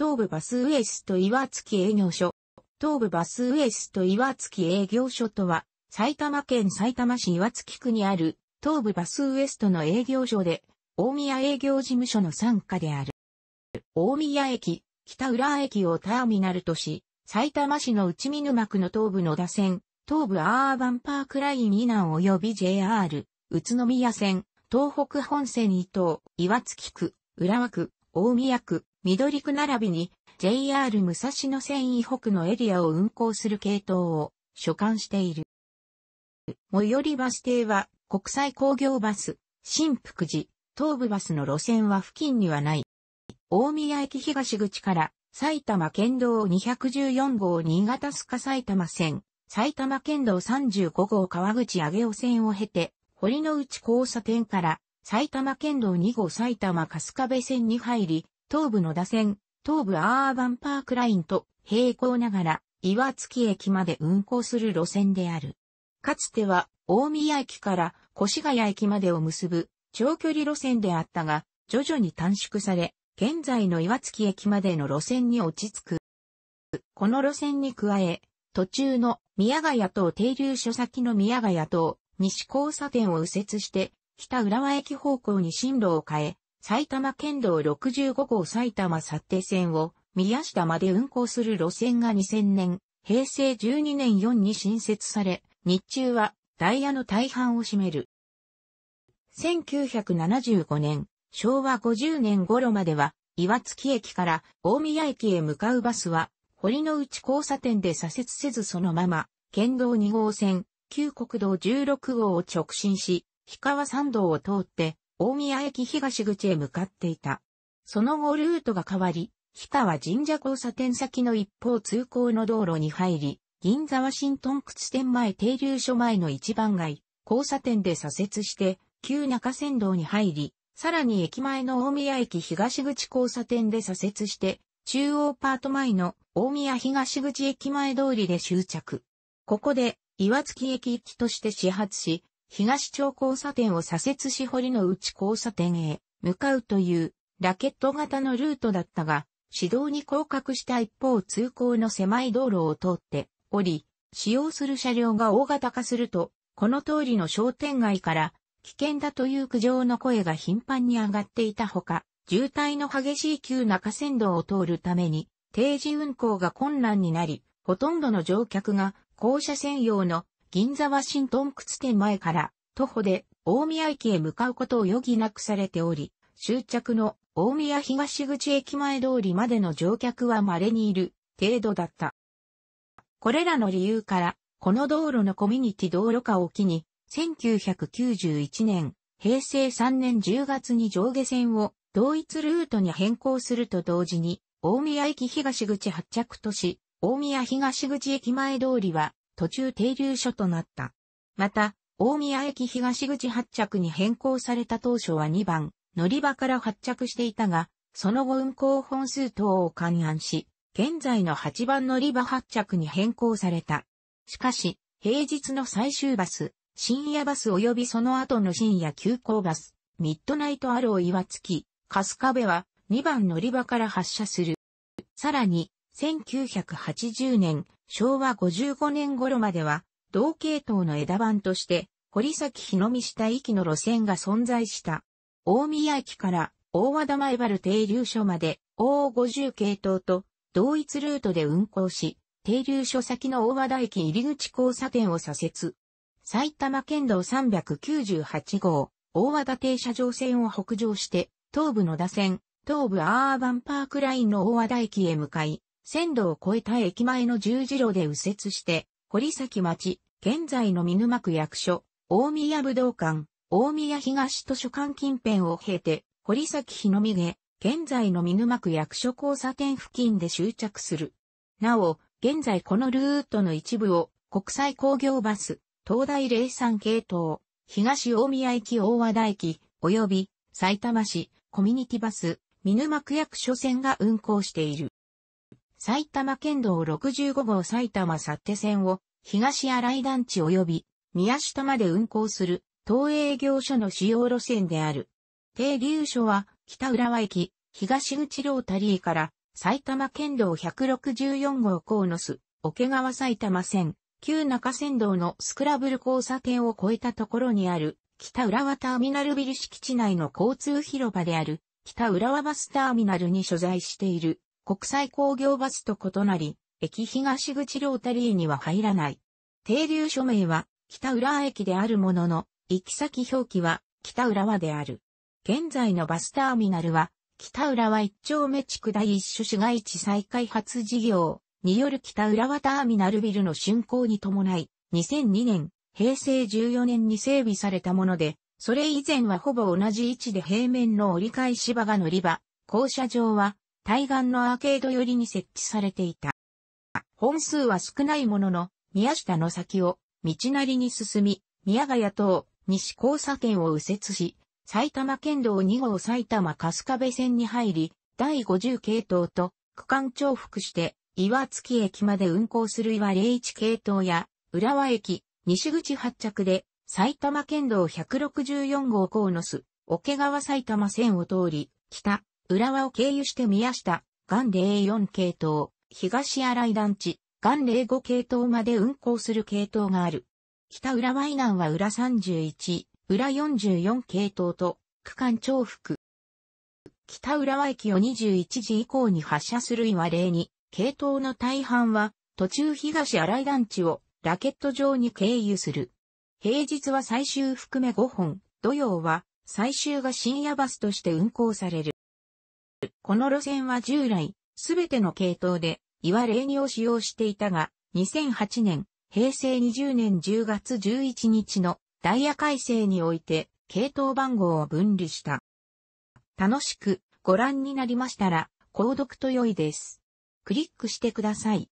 東部バスウエスト岩月営業所。東部バスウエスト岩月営業所とは、埼玉県埼玉市岩月区にある、東部バスウエストの営業所で、大宮営業事務所の傘下である。大宮駅、北浦駅をターミナルとし、埼玉市の内見沼区の東部野田線、東部アーバンパークライン以南及び JR、宇都宮線、東北本線伊東、岩月区、浦和区、大宮区、緑区並びに JR 武蔵野線以北のエリアを運行する系統を所管している。最寄りバス停は国際工業バス、新福寺、東部バスの路線は付近にはない。大宮駅東口から埼玉県道214号新潟須賀埼玉線、埼玉県道35号川口上尾線を経て、堀之内交差点から埼玉県道2号埼玉春日部線に入り、東武の打線、東武アーバンパークラインと並行ながら、岩月駅まで運行する路線である。かつては、大宮駅から越谷駅までを結ぶ長距離路線であったが、徐々に短縮され、現在の岩月駅までの路線に落ち着く。この路線に加え、途中の宮ヶ谷島停留所先の宮ヶ谷島西交差点を右折して、北浦和駅方向に進路を変え、埼玉県道65号埼玉幸手線を宮下まで運行する路線が2000年、平成12年4に新設され、日中はダイヤの大半を占める。1975年、昭和50年頃までは、岩月駅から大宮駅へ向かうバスは、堀の内交差点で左折せずそのまま、県道2号線、旧国道16号を直進し、氷川山道を通って、大宮駅東口へ向かっていた。その後ルートが変わり、日川神社交差点先の一方通行の道路に入り、銀座ワシントン店前停留所前の一番街、交差点で左折して、旧中山道に入り、さらに駅前の大宮駅東口交差点で左折して、中央パート前の大宮東口駅前通りで終着。ここで、岩月駅行きとして始発し、東町交差点を左折し堀の内交差点へ向かうというラケット型のルートだったが、指導に降格した一方通行の狭い道路を通っており、使用する車両が大型化すると、この通りの商店街から危険だという苦情の声が頻繁に上がっていたほか、渋滞の激しい急中線道を通るために、定時運行が困難になり、ほとんどの乗客が、降車専用の銀座ワシントン靴店前から徒歩で大宮駅へ向かうことを余儀なくされており、終着の大宮東口駅前通りまでの乗客は稀にいる程度だった。これらの理由から、この道路のコミュニティ道路化を機に、1991年、平成3年10月に上下線を同一ルートに変更すると同時に、大宮駅東口発着とし、大宮東口駅前通りは途中停留所となった。また、大宮駅東口発着に変更された当初は2番、乗り場から発着していたが、その後運行本数等を勘案し、現在の8番乗り場発着に変更された。しかし、平日の最終バス、深夜バス及びその後の深夜急行バス、ミッドナイトアロー岩付き、春日部は2番乗り場から発車する。さらに、1980年、昭和55年頃までは、同系統の枝番として、堀崎日の見下行きの路線が存在した。大宮駅から大和田前原停留所まで O50 系統と同一ルートで運行し、停留所先の大和田駅入り口交差点を左折。埼玉県道398号、大和田停車場線を北上して、東武野田線、東武アーバンパークラインの大和田駅へ向かい、線路を越えた駅前の十字路で右折して、堀崎町、現在の見沼区役所、大宮武道館、大宮東図書館近辺を経て、堀崎日のみげ、現在の見沼区役所交差点付近で終着する。なお、現在このルートの一部を国際工業バス、東大03系統、東大宮駅大和田駅、及び埼玉市コミュニティバス、見沼区役所線が運行している。埼玉県道65号埼玉幸手線を東新井団地及び宮下まで運行する東営業所の主要路線である。停留所は北浦和駅、東口ロータリーから埼玉県道164号野巣、桶川埼玉線、旧中山道のスクラブル交差点を越えたところにある北浦和ターミナルビル敷地内の交通広場である北浦和バスターミナルに所在している国際工業バスと異なり、駅東口ロータリーには入らない。停留署名は北浦駅であるものの、行き先表記は北浦和である。現在のバスターミナルは、北浦和一丁目地区第一種市街地再開発事業による北浦和ターミナルビルの竣工に伴い、2002年、平成14年に整備されたもので、それ以前はほぼ同じ位置で平面の折り返し場が乗り場、降車場は対岸のアーケード寄りに設置されていた。本数は少ないものの、宮下の先を道なりに進み、宮ヶ谷等西交差点を右折し、埼玉県道2号埼玉春日部線に入り、第50系統と区間重複して岩月駅まで運行する岩01系統や浦和駅西口発着で埼玉県道164号コのノス、桶川埼玉線を通り、北、浦和を経由して宮下、元零4系統、東新井団地、元零5系統まで運行する系統がある。北浦和以南は浦31、浦44系統と、区間重複。北浦和駅を21時以降に発車するいは例に、系統の大半は、途中東新井団地をラケット上に経由する。平日は最終含め5本、土曜は最終が深夜バスとして運行される。この路線は従来、すべての系統で、いわれにを使用していたが、2008年、平成20年10月11日のダイヤ改正において、系統番号を分離した。楽しくご覧になりましたら、購読と良いです。クリックしてください。